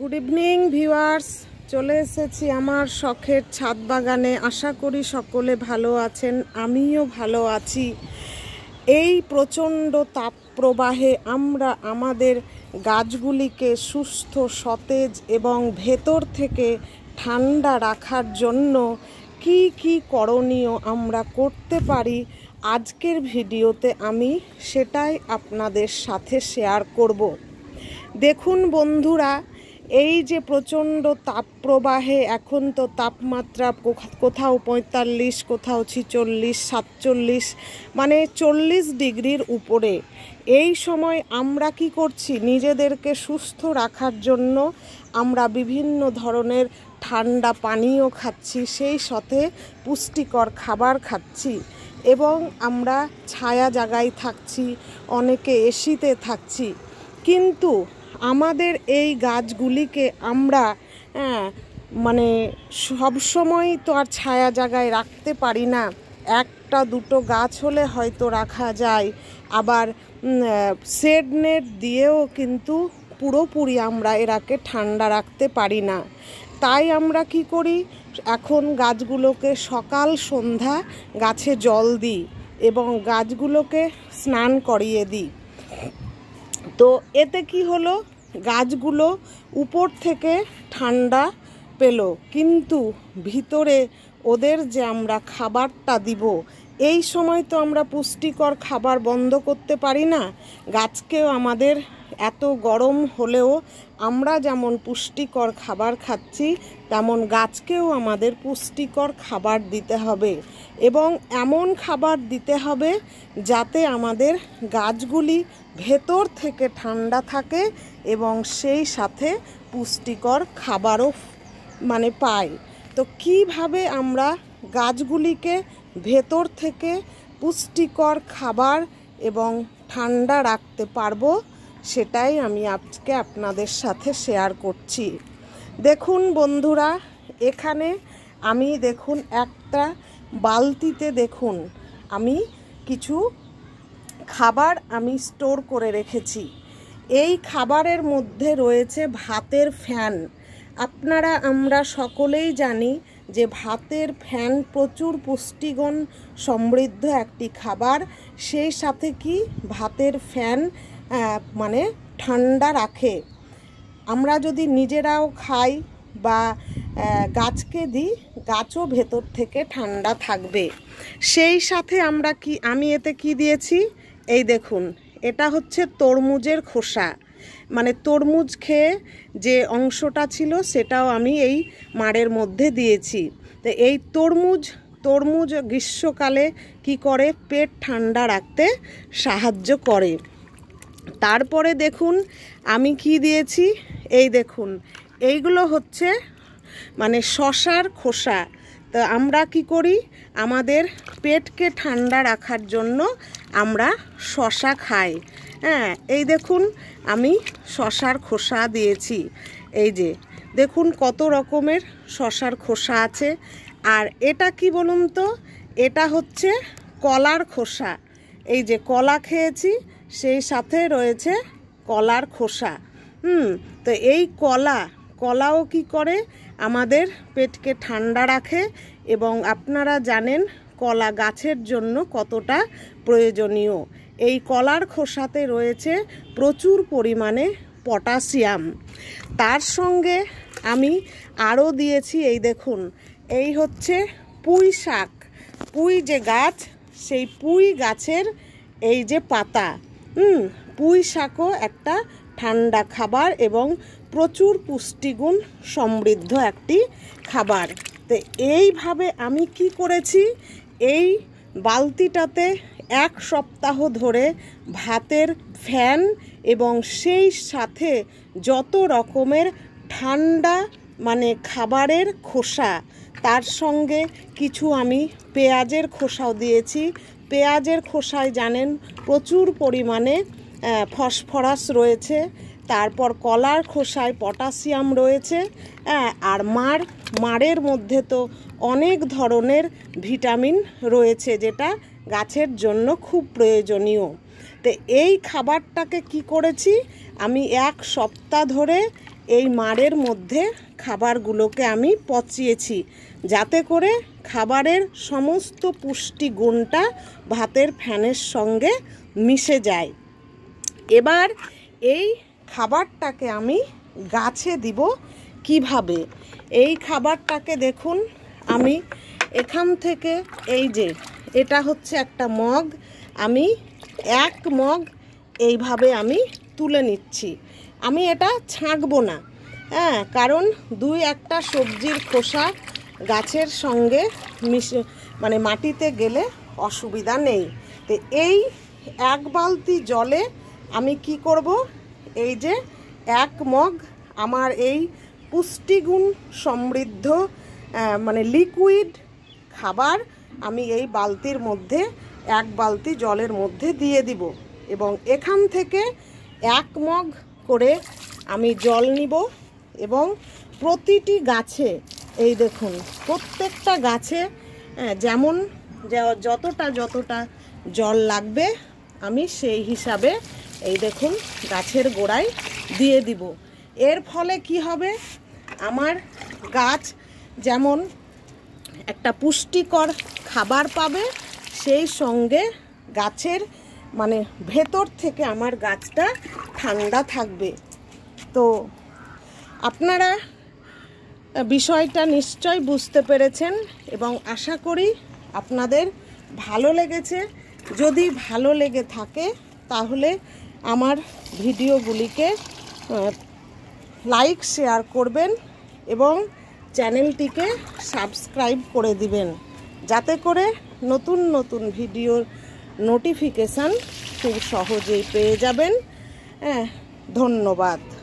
good evening viewers চলে এসেছি আমার শখের ছাদ বাগানে আশা করি সকলে ভালো আছেন আমিও ভালো আছি এই প্রচণ্ড তাপপ্রবাহে আমরা আমাদের গাছগুলিকে সুস্থ সতেজ এবং ভেতর থেকে ঠান্ডা রাখার জন্য কি কি করণীয় আমরা করতে পারি আজকের ভিডিওতে আমি সেটাই আপনাদের সাথে শেয়ার করব দেখুন বন্ধুরা এই যে প্রচণ্ড তাপপ্রবাহে এখন তো তাপমাত্রা কোথাও পঁয়তাল্লিশ কোথাও ছিচল্লিশ সাতচল্লিশ মানে চল্লিশ ডিগ্রির উপরে এই সময় আমরা কি করছি নিজেদেরকে সুস্থ রাখার জন্য আমরা বিভিন্ন ধরনের ঠান্ডা পানীয় খাচ্ছি সেই সাথে পুষ্টিকর খাবার খাচ্ছি এবং আমরা ছায়া জায়গায় থাকছি অনেকে এসিতে থাকছি কিন্তু আমাদের এই গাছগুলিকে আমরা হ্যাঁ, মানে সবসময় তো আর ছায়া জায়গায় রাখতে পারি না একটা দুটো গাছ হলে হয়তো রাখা যায় আবার শেড নেট দিয়েও কিন্তু পুরোপুরি আমরা এরাকে ঠান্ডা রাখতে পারি না তাই আমরা কি করি এখন গাছগুলোকে সকাল সন্ধ্যা গাছে জল দিই এবং গাছগুলোকে স্নান করিয়ে দিই তো এতে কি হলো গাছগুলো উপর থেকে ঠান্ডা পেল কিন্তু ভিতরে ওদের যে আমরা খাবারটা দিব এই সময় তো আমরা পুষ্টিকর খাবার বন্ধ করতে পারি না গাছকেও আমাদের এত গরম হলেও আমরা যেমন পুষ্টিকর খাবার খাচ্ছি তেমন গাছকেও আমাদের পুষ্টিকর খাবার দিতে হবে এবং এমন খাবার দিতে হবে যাতে আমাদের গাছগুলি ভেতর থেকে ঠান্ডা থাকে এবং সেই সাথে পুষ্টিকর খাবারও মানে পায় তো কিভাবে আমরা গাছগুলিকে ভেতর থেকে পুষ্টিকর খাবার এবং ঠান্ডা রাখতে পারবো সেটাই আমি আজকে আপনাদের সাথে শেয়ার করছি দেখুন বন্ধুরা এখানে আমি দেখুন একটা বালতিতে দেখুন আমি কিছু খাবার আমি স্টোর করে রেখেছি এই খাবারের মধ্যে রয়েছে ভাতের ফ্যান আপনারা আমরা সকলেই জানি যে ভাতের ফ্যান প্রচুর পুষ্টিগুণ সমৃদ্ধ একটি খাবার সেই সাথে কি ভাতের ফ্যান মানে ঠান্ডা রাখে আমরা যদি নিজেরাও খাই বা গাছকে দিই গাছও ভেতর থেকে ঠান্ডা থাকবে সেই সাথে আমরা কি আমি এতে কি দিয়েছি এই দেখুন এটা হচ্ছে তরমুজের খোসা মানে তরমুজ খেয়ে যে অংশটা ছিল সেটাও আমি এই মাড়ের মধ্যে দিয়েছি তো এই তরমুজ তরমুজ গ্রীষ্মকালে কি করে পেট ঠান্ডা রাখতে সাহায্য করে তারপরে দেখুন আমি কি দিয়েছি এই দেখুন এইগুলো হচ্ছে মানে শশার খোসা তো আমরা কি করি আমাদের পেটকে ঠান্ডা রাখার জন্য আমরা শশা খাই হ্যাঁ এই দেখুন আমি শশার খোসা দিয়েছি এই যে দেখুন কত রকমের শশার খোসা আছে আর এটা কি বলুন তো এটা হচ্ছে কলার খোসা এই যে কলা খেয়েছি সেই সাথে রয়েছে কলার খোসা হুম তো এই কলা কলাও কি করে আমাদের পেটকে ঠান্ডা রাখে এবং আপনারা জানেন কলা গাছের জন্য কতটা প্রয়োজনীয় এই কলার খোসাতে রয়েছে প্রচুর পরিমাণে পটাশিয়াম তার সঙ্গে আমি আরও দিয়েছি এই দেখুন এই হচ্ছে পুঁই শাক পুঁই যে গাছ সেই পুঁই গাছের এই যে পাতা হুম পুঁই শাকও একটা ঠান্ডা খাবার এবং প্রচুর পুষ্টিগুণ সমৃদ্ধ একটি খাবার তো এইভাবে আমি কি করেছি এই বালতিটাতে এক সপ্তাহ ধরে ভাতের ফ্যান এবং সেই সাথে যত রকমের ঠান্ডা মানে খাবারের খোসা তার সঙ্গে কিছু আমি পেঁয়াজের খোসাও দিয়েছি পেঁয়াজের খোসায় জানেন প্রচুর পরিমাণে ফসফরাস রয়েছে তারপর কলার খোসায় পটাশিয়াম রয়েছে হ্যাঁ, আর মার মারের মধ্যে তো অনেক ধরনের ভিটামিন রয়েছে যেটা গাছের জন্য খুব প্রয়োজনীয় তো এই খাবারটাকে কি করেছি আমি এক সপ্তাহ ধরে এই মাড়ের মধ্যে খাবারগুলোকে আমি পচিয়েছি যাতে করে খাবারের সমস্ত পুষ্টি গুণটা ভাতের ফ্যানের সঙ্গে মিশে যায় এবার এই খাবারটাকে আমি গাছে দিব কিভাবে এই খাবারটাকে দেখুন আমি এখান থেকে এই যে এটা হচ্ছে একটা মগ আমি এক মগ এইভাবে আমি তুলে নিচ্ছি আমি এটা ছাঁকবো না হ্যাঁ কারণ দুই একটা সবজির খোসা গাছের সঙ্গে মিশে মানে মাটিতে গেলে অসুবিধা নেই তো এই এক বালতি জলে আমি কি করব এই যে এক মগ আমার এই পুষ্টিগুণ সমৃদ্ধ মানে লিকুইড খাবার আমি এই বালতির মধ্যে এক বালতি জলের মধ্যে দিয়ে দিব এবং এখান থেকে এক মগ করে আমি জল নিব এবং প্রতিটি গাছে এই দেখুন প্রত্যেকটা গাছে হ্যাঁ, যেমন যতটা যতটা জল লাগবে আমি সেই হিসাবে এই দেখুন গাছের গোড়ায় দিয়ে দিব এর ফলে কি হবে আমার গাছ যেমন একটা পুষ্টিকর খাবার পাবে সেই সঙ্গে গাছের মানে ভেতর থেকে আমার গাছটা ঠান্ডা থাকবে তো আপনারা বিষয়টা নিশ্চয় বুঝতে পেরেছেন এবং আশা করি আপনাদের ভালো লেগেছে যদি ভালো লেগে থাকে তাহলে আমার ভিডিওগুলিকে লাইক শেয়ার করবেন এবং চ্যানেলটিকে সাবস্ক্রাইব করে দিবেন যাতে করে নতুন নতুন ভিডিওর নোটিফিকেশান খুব সহজেই পেয়ে যাবেন হ্যাঁ ধন্যবাদ